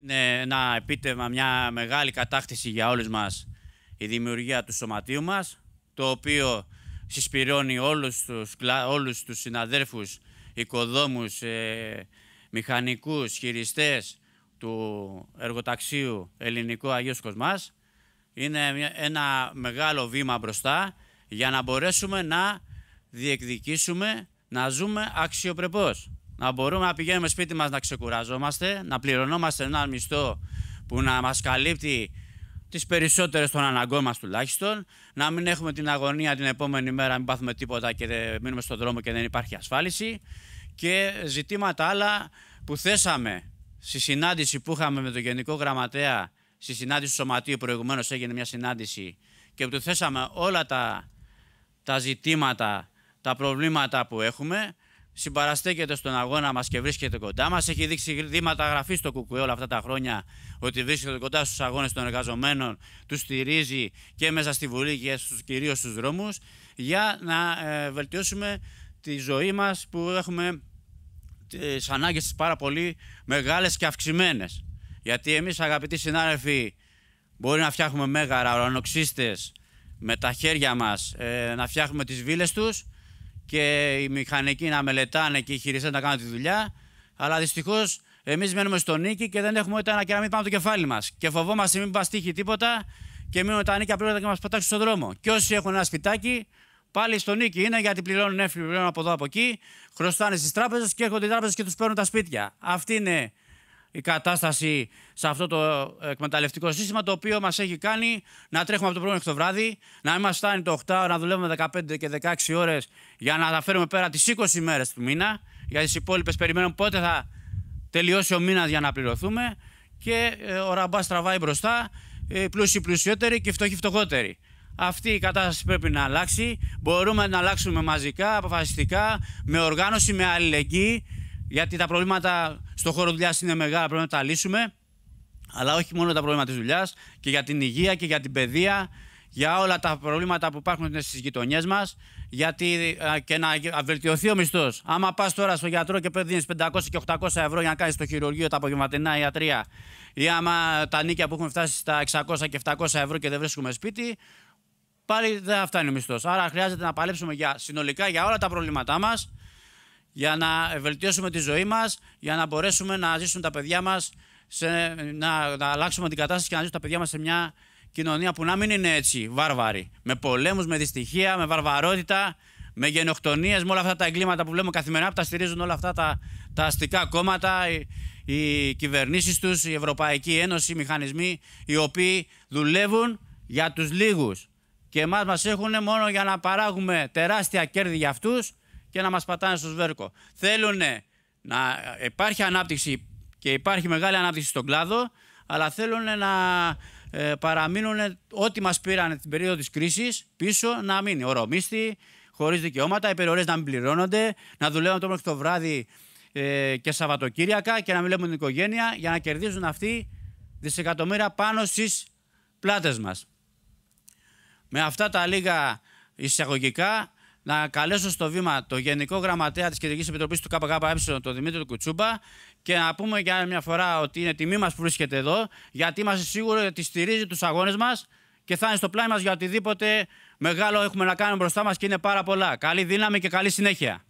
Είναι ένα επίτευγμα, μια μεγάλη κατάκτηση για όλους μας η δημιουργία του σωματείου μας, το οποίο συσπηρώνει όλους τους, όλους τους συναδέρφους, οικοδόμους, ε, μηχανικούς, χειριστές του εργοταξίου ελληνικού Αγίος Κοσμάς. Είναι ένα μεγάλο βήμα μπροστά για να μπορέσουμε να διεκδικήσουμε, να ζούμε αξιοπρεπώς. Να μπορούμε να πηγαίνουμε σπίτι μας να ξεκουραζόμαστε, να πληρωνόμαστε ένα μισθό που να μας καλύπτει τις περισσότερες των αναγκών μας τουλάχιστον, να μην έχουμε την αγωνία την επόμενη μέρα, μην πάθουμε τίποτα και μείνουμε στον δρόμο και δεν υπάρχει ασφάλιση και ζητήματα άλλα που θέσαμε στη συνάντηση που είχαμε με τον Γενικό Γραμματέα, στη συνάντηση του Σωματείου προηγουμένως έγινε μια συνάντηση και που θέσαμε όλα τα, τα ζητήματα, τα προβλήματα που έχουμε συμπαραστέκεται στον αγώνα μας και βρίσκεται κοντά μας. Έχει δείξει δήματα γραφής στο Κουκουέ όλα αυτά τα χρόνια ότι βρίσκεται κοντά στους αγώνες των εργαζομένων, τους στηρίζει και μέσα στη Βουλή και κυρίως στους δρόμους για να ε, βελτιώσουμε τη ζωή μας που έχουμε τις ανάγκες τη πάρα πολύ μεγάλες και αυξημένες. Γιατί εμείς, αγαπητοί συνάδελφοι, μπορεί να φτιάχνουμε μέγαρα, ουρανοξύστε με τα χέρια μας, ε, να φτιάχνουμε τις βίλες τους και οι μηχανικοί να μελετάνε και οι χειριστέ να κάνουν τη δουλειά. Αλλά δυστυχώς εμείς μένουμε στο νίκη και δεν έχουμε ούτε ένα κεραμίδι πάνω το κεφάλι μας. Και φοβόμαστε μην μας τύχει τίποτα και μείνουμε τα νίκη απλώ και μας πατάξουν στον δρόμο. Και όσοι έχουν ένα σπιτάκι, πάλι στο νίκη είναι γιατί πληρώνουν έφυγε πληρώνουν από εδώ από εκεί, χρωστάνε στις τράπεζες και έρχονται οι τράπεζες και τους παίρνουν τα σπίτια. Αυτή είναι η κατάσταση σε αυτό το ε, εκμεταλλευτικό σύστημα το οποίο μας έχει κάνει να τρέχουμε από το πρώτο μέχρι το βράδυ, να μην μας φτάνει το 8 να δουλεύουμε 15 και 16 ώρες για να τα φέρουμε πέρα τις 20 μέρες του μήνα, για τις υπόλοιπες περιμένουμε πότε θα τελειώσει ο μήνας για να πληρωθούμε και ε, ο ραμπάς τραβάει μπροστά, οι ε, πλούσιοι πλουσιότεροι και φτωχοί φτωχότεροι. Αυτή η κατάσταση πρέπει να αλλάξει. Μπορούμε να αλλάξουμε μαζικά, αποφασιστικά, με οργάνωση, με αλληλεγγύη γιατί τα προβλήματα στον χώρο δουλειάς είναι μεγάλα, πρέπει να τα λύσουμε. Αλλά όχι μόνο τα προβλήματα της δουλειάς, και για την υγεία και για την παιδεία, για όλα τα προβλήματα που υπάρχουν στις γειτονιές μας. Γιατί και να βελτιωθεί ο μισθός. Άμα πας τώρα στο γιατρό και παίρνει 500 και 800 ευρώ για να κάνεις το χειρουργείο τα απογευματινά ιατρία, ή άμα τα νίκια που έχουν φτάσει στα 600 και 700 ευρώ και δεν βρίσκουμε σπίτι, πάλι δεν θα φτάνει ο μισθός. Άρα χρειάζεται να παλέψουμε για, συνολικά για όλα τα προβλήματά μας για να βελτιώσουμε τη ζωή μας, για να μπορέσουμε να ζήσουν τα παιδιά μας, σε, να, να αλλάξουμε την κατάσταση και να ζήσουν τα παιδιά μας σε μια κοινωνία που να μην είναι έτσι βάρβαρη. Με πολέμους, με δυστυχία, με βαρβαρότητα, με γενοκτονίες, με όλα αυτά τα εγκλήματα που βλέπουμε καθημερινά που τα στηρίζουν όλα αυτά τα, τα αστικά κόμματα, οι, οι κυβερνήσεις τους, η Ευρωπαϊκή Ένωση, οι μηχανισμοί, οι οποίοι δουλεύουν για τους λίγους. Και εμάς μας έχουν μόνο για να παράγουμε τεράστια κέρδη για αυτούς και να μας πατάνε στο σβέρκο. Θέλουν να υπάρχει ανάπτυξη και υπάρχει μεγάλη ανάπτυξη στον κλάδο, αλλά θέλουν να ε, παραμείνουν ό,τι μας πήραν την περίοδο της κρίσης πίσω να μείνει. Ορομίστη, χωρίς δικαιώματα, οι περιορές να μην πληρώνονται, να δουλεύουν το μέχρι το βράδυ ε, και Σαββατοκύριακα και να μην την οικογένεια για να κερδίζουν αυτοί δισεκατομμύρια πάνω στις πλάτες μας. Με αυτά τα λίγα εισαγωγικά να καλέσω στο βήμα το Γενικό Γραμματέα της Κεντρικής Επιτροπής του ΚΚΕ, τον Δημήτρη Κουτσούμπα, και να πούμε για άλλη μια φορά ότι είναι τιμή μας που βρίσκεται εδώ, γιατί είμαστε σίγουροι ότι στηρίζει τους αγώνες μας και θα είναι στο πλάι μας για οτιδήποτε μεγάλο έχουμε να κάνουμε μπροστά μας και είναι πάρα πολλά. Καλή δύναμη και καλή συνέχεια.